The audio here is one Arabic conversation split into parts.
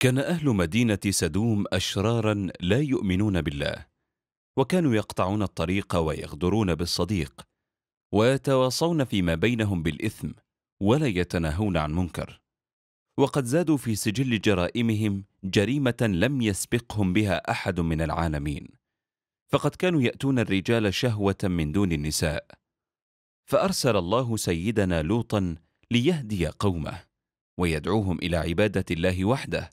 كان أهل مدينة سدوم أشرارا لا يؤمنون بالله وكانوا يقطعون الطريق ويغدرون بالصديق ويتواصون فيما بينهم بالإثم ولا يتناهون عن منكر وقد زادوا في سجل جرائمهم جريمة لم يسبقهم بها أحد من العالمين فقد كانوا يأتون الرجال شهوة من دون النساء فأرسل الله سيدنا لوطا ليهدي قومه ويدعوهم إلى عبادة الله وحده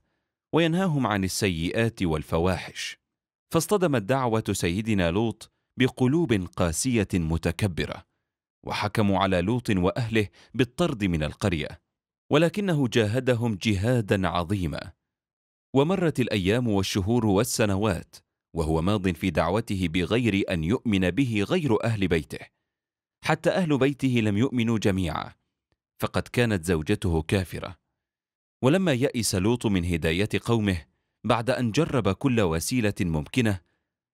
وينهاهم عن السيئات والفواحش فاصطدمت دعوه سيدنا لوط بقلوب قاسيه متكبره وحكموا على لوط واهله بالطرد من القريه ولكنه جاهدهم جهادا عظيما ومرت الايام والشهور والسنوات وهو ماض في دعوته بغير ان يؤمن به غير اهل بيته حتى اهل بيته لم يؤمنوا جميعا فقد كانت زوجته كافره ولما يئس لوط من هداية قومه بعد أن جرب كل وسيلة ممكنة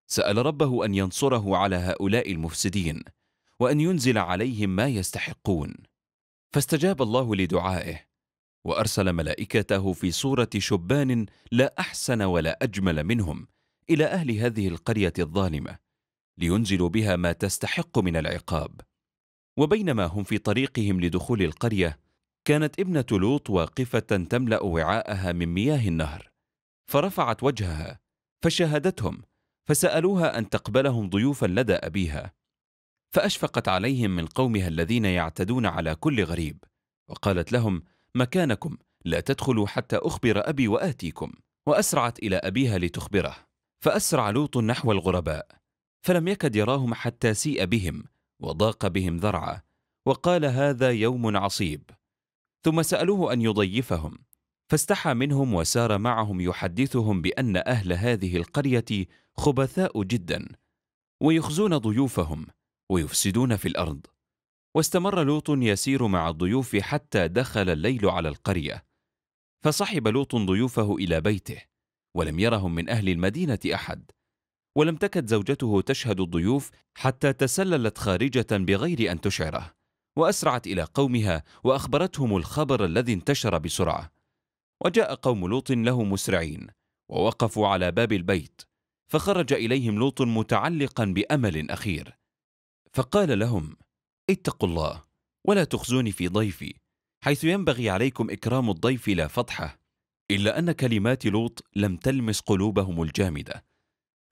سأل ربه أن ينصره على هؤلاء المفسدين وأن ينزل عليهم ما يستحقون فاستجاب الله لدعائه وأرسل ملائكته في صورة شبان لا أحسن ولا أجمل منهم إلى أهل هذه القرية الظالمة لينزلوا بها ما تستحق من العقاب وبينما هم في طريقهم لدخول القرية كانت ابنة لوط واقفة تملأ وعاءها من مياه النهر فرفعت وجهها فشاهدتهم فسألوها أن تقبلهم ضيوفا لدى أبيها فأشفقت عليهم من قومها الذين يعتدون على كل غريب وقالت لهم مكانكم لا تدخلوا حتى أخبر أبي وآتيكم وأسرعت إلى أبيها لتخبره فأسرع لوط نحو الغرباء فلم يكد يراهم حتى سيء بهم وضاق بهم ذرعا وقال هذا يوم عصيب ثم سألوه أن يضيفهم فاستحى منهم وسار معهم يحدثهم بأن أهل هذه القرية خبثاء جدا ويخزون ضيوفهم ويفسدون في الأرض واستمر لوط يسير مع الضيوف حتى دخل الليل على القرية فصحب لوط ضيوفه إلى بيته ولم يرهم من أهل المدينة أحد ولم تكد زوجته تشهد الضيوف حتى تسللت خارجة بغير أن تشعره وأسرعت إلى قومها وأخبرتهم الخبر الذي انتشر بسرعة وجاء قوم لوط له مسرعين ووقفوا على باب البيت فخرج إليهم لوط متعلقا بأمل أخير فقال لهم اتقوا الله ولا تخزوني في ضيفي حيث ينبغي عليكم إكرام الضيف لا فضحه إلا أن كلمات لوط لم تلمس قلوبهم الجامدة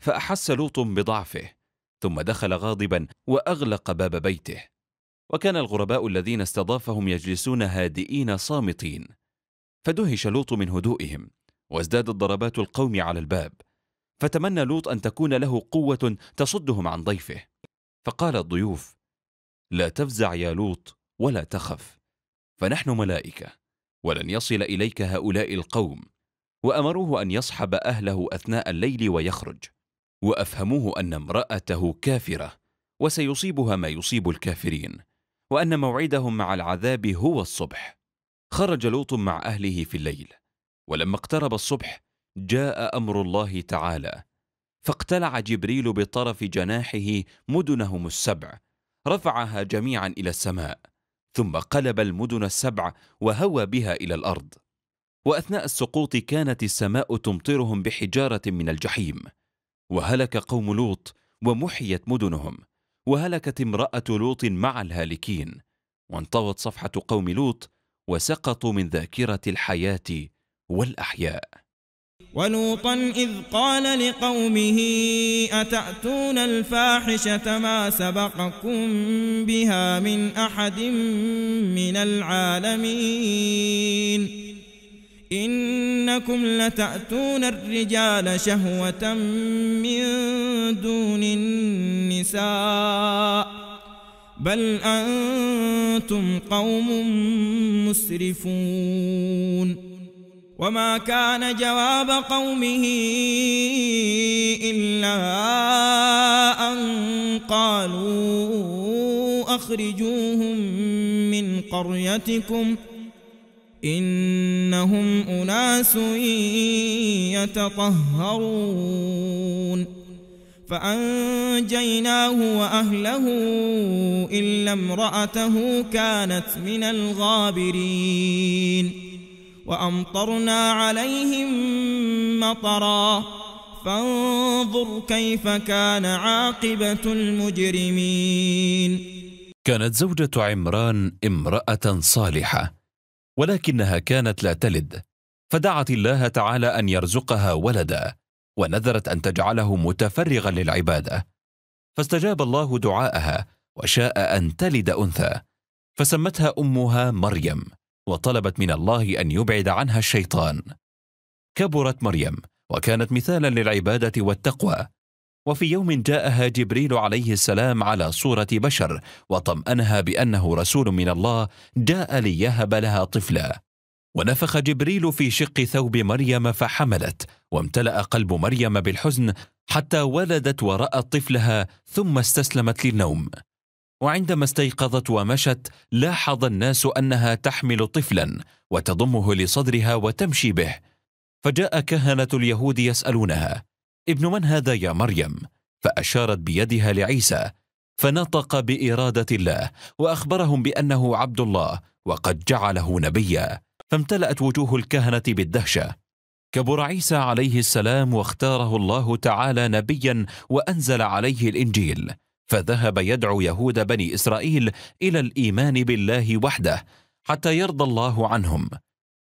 فأحس لوط بضعفه ثم دخل غاضبا وأغلق باب بيته وكان الغرباء الذين استضافهم يجلسون هادئين صامتين فدهش لوط من هدوئهم وازدادت ضربات القوم على الباب فتمنى لوط ان تكون له قوه تصدهم عن ضيفه فقال الضيوف لا تفزع يا لوط ولا تخف فنحن ملائكه ولن يصل اليك هؤلاء القوم وامروه ان يصحب اهله اثناء الليل ويخرج وافهموه ان امراته كافره وسيصيبها ما يصيب الكافرين وأن موعدهم مع العذاب هو الصبح خرج لوط مع أهله في الليل ولما اقترب الصبح جاء أمر الله تعالى فاقتلع جبريل بطرف جناحه مدنهم السبع رفعها جميعا إلى السماء ثم قلب المدن السبع وهوى بها إلى الأرض وأثناء السقوط كانت السماء تمطرهم بحجارة من الجحيم وهلك قوم لوط ومحيت مدنهم وهلكت امرأة لوط مع الهالكين وانطوت صفحة قوم لوط وسقطوا من ذاكرة الحياة والأحياء ولوطا إذ قال لقومه أتأتون الفاحشة ما سبقكم بها من أحد من العالمين إنكم لتأتون الرجال شهوة من دون النساء بل أنتم قوم مسرفون وما كان جواب قومه إلا أن قالوا أخرجوهم من قريتكم ۖ إنهم أناس يتطهرون فأنجيناه وأهله إلا امرأته كانت من الغابرين وأمطرنا عليهم مطرا فانظر كيف كان عاقبة المجرمين كانت زوجة عمران امرأة صالحة ولكنها كانت لا تلد فدعت الله تعالى ان يرزقها ولدا ونذرت ان تجعله متفرغا للعباده فاستجاب الله دعاءها وشاء ان تلد انثى فسمتها امها مريم وطلبت من الله ان يبعد عنها الشيطان كبرت مريم وكانت مثالا للعباده والتقوى وفي يوم جاءها جبريل عليه السلام على صورة بشر وطمأنها بأنه رسول من الله جاء ليهب لها طفلا ونفخ جبريل في شق ثوب مريم فحملت وامتلأ قلب مريم بالحزن حتى ولدت ورأت طفلها ثم استسلمت للنوم وعندما استيقظت ومشت لاحظ الناس انها تحمل طفلا وتضمه لصدرها وتمشي به فجاء كهنه اليهود يسالونها ابن من هذا يا مريم فاشارت بيدها لعيسى فنطق باراده الله واخبرهم بانه عبد الله وقد جعله نبيا فامتلات وجوه الكهنه بالدهشه كبر عيسى عليه السلام واختاره الله تعالى نبيا وانزل عليه الانجيل فذهب يدعو يهود بني اسرائيل الى الايمان بالله وحده حتى يرضى الله عنهم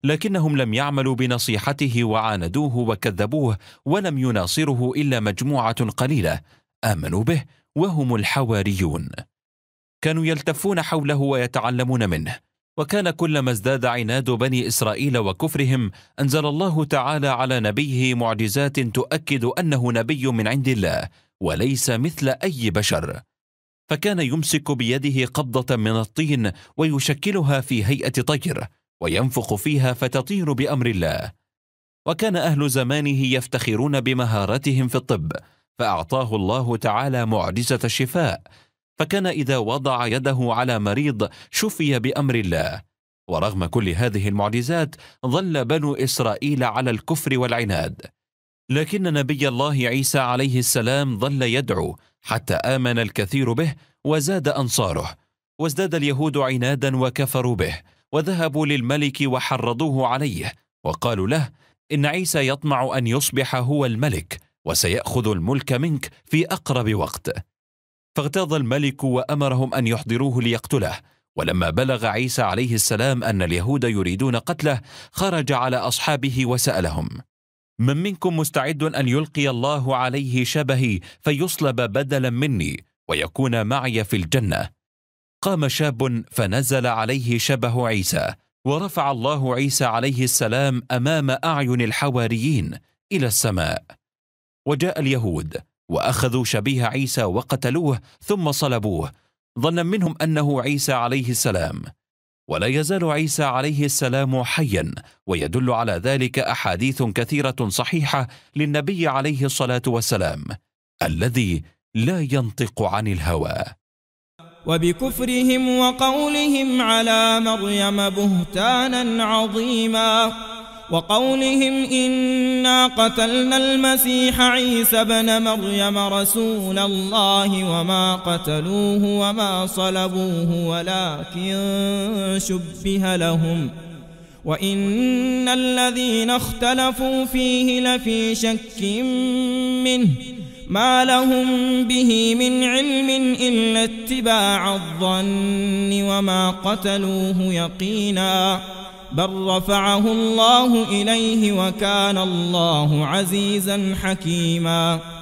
لكنهم لم يعملوا بنصيحته وعاندوه وكذبوه ولم يناصره الا مجموعه قليله امنوا به وهم الحواريون كانوا يلتفون حوله ويتعلمون منه وكان كلما ازداد عناد بني اسرائيل وكفرهم انزل الله تعالى على نبيه معجزات تؤكد انه نبي من عند الله وليس مثل اي بشر فكان يمسك بيده قبضه من الطين ويشكلها في هيئه طير وينفخ فيها فتطير بامر الله وكان اهل زمانه يفتخرون بمهارتهم في الطب فاعطاه الله تعالى معجزه الشفاء فكان اذا وضع يده على مريض شفي بامر الله ورغم كل هذه المعجزات ظل بنو اسرائيل على الكفر والعناد لكن نبي الله عيسى عليه السلام ظل يدعو حتى امن الكثير به وزاد انصاره وازداد اليهود عنادا وكفروا به وذهبوا للملك وحرضوه عليه وقالوا له ان عيسى يطمع ان يصبح هو الملك وسياخذ الملك منك في اقرب وقت فاغتاظ الملك وامرهم ان يحضروه ليقتله ولما بلغ عيسى عليه السلام ان اليهود يريدون قتله خرج على اصحابه وسالهم من منكم مستعد ان يلقي الله عليه شبهي فيصلب بدلا مني ويكون معي في الجنه قام شاب فنزل عليه شبه عيسى ورفع الله عيسى عليه السلام امام اعين الحواريين الى السماء وجاء اليهود واخذوا شبيه عيسى وقتلوه ثم صلبوه ظنا منهم انه عيسى عليه السلام ولا يزال عيسى عليه السلام حيا ويدل على ذلك احاديث كثيره صحيحه للنبي عليه الصلاه والسلام الذي لا ينطق عن الهوى وبكفرهم وقولهم على مريم بهتانا عظيما وقولهم إنا قتلنا المسيح عيسى بن مريم رسول الله وما قتلوه وما صلبوه ولكن شبه لهم وإن الذين اختلفوا فيه لفي شك منه ما لهم به من علم إلا اتباع الظن وما قتلوه يقينا بل رفعه الله إليه وكان الله عزيزا حكيما